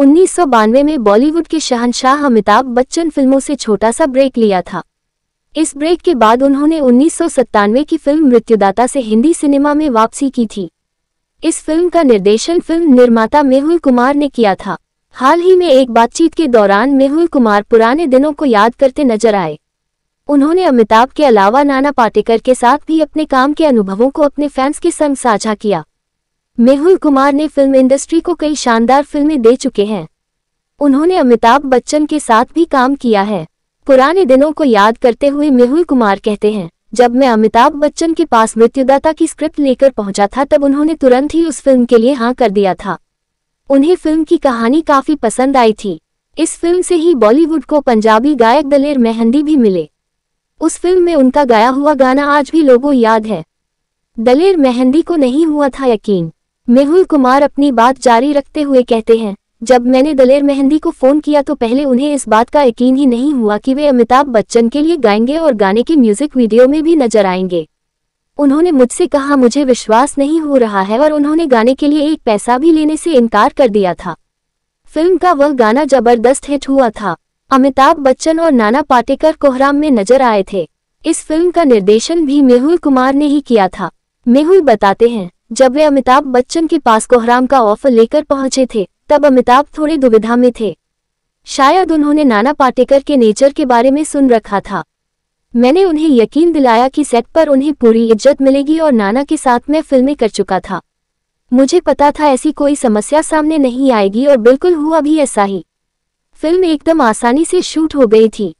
उन्नीस में बॉलीवुड के शहनशाह अमिताभ बच्चन फिल्मों से छोटा सा ब्रेक लिया था इस ब्रेक के बाद उन्होंने उन्नीस की फिल्म मृत्युदाता से हिंदी सिनेमा में वापसी की थी इस फिल्म का निर्देशन फिल्म निर्माता मेहुल कुमार ने किया था हाल ही में एक बातचीत के दौरान मेहुल कुमार पुराने दिनों को याद करते नजर आए उन्होंने अमिताभ के अलावा नाना पाटेकर के साथ भी अपने काम के अनुभवों को अपने फैंस के संग साझा किया मेहुल कुमार ने फिल्म इंडस्ट्री को कई शानदार फिल्में दे चुके हैं उन्होंने अमिताभ बच्चन के साथ भी काम किया है पुराने दिनों को याद करते हुए मेहुल कुमार कहते हैं जब मैं अमिताभ बच्चन के पास मृत्युदाता की स्क्रिप्ट लेकर पहुंचा था तब उन्होंने तुरंत ही उस फिल्म के लिए हाँ कर दिया था उन्हें फिल्म की कहानी काफी पसंद आई थी इस फिल्म से ही बॉलीवुड को पंजाबी गायक दलेर मेहंदी भी मिले उस फिल्म में उनका गाया हुआ गाना आज भी लोगों याद है दलेर मेहंदी को नहीं हुआ था यकीन मेहुल कुमार अपनी बात जारी रखते हुए कहते हैं जब मैंने दलेर मेहंदी को फोन किया तो पहले उन्हें इस बात का यकीन ही नहीं हुआ कि वे अमिताभ बच्चन के लिए गाएंगे और गाने की म्यूजिक वीडियो में भी नजर आएंगे उन्होंने मुझसे कहा मुझे विश्वास नहीं हो रहा है और उन्होंने गाने के लिए एक पैसा भी लेने से इनकार कर दिया था फिल्म का वह गाना जबरदस्त हिट हुआ था अमिताभ बच्चन और नाना पाटेकर कोहराम में नजर आए थे इस फिल्म का निर्देशन भी मेहुल कुमार ने ही किया था मेहुल बताते हैं जब वे अमिताभ बच्चन के पास कोहराम का ऑफर लेकर पहुंचे थे तब अमिताभ थोड़े दुविधा में थे शायद उन्होंने नाना पाटेकर के नेचर के बारे में सुन रखा था मैंने उन्हें यकीन दिलाया कि सेट पर उन्हें पूरी इज्जत मिलेगी और नाना के साथ मैं फिल्में कर चुका था मुझे पता था ऐसी कोई समस्या सामने नहीं आएगी और बिल्कुल हुआ भी ऐसा ही फिल्म एकदम आसानी से शूट हो गई थी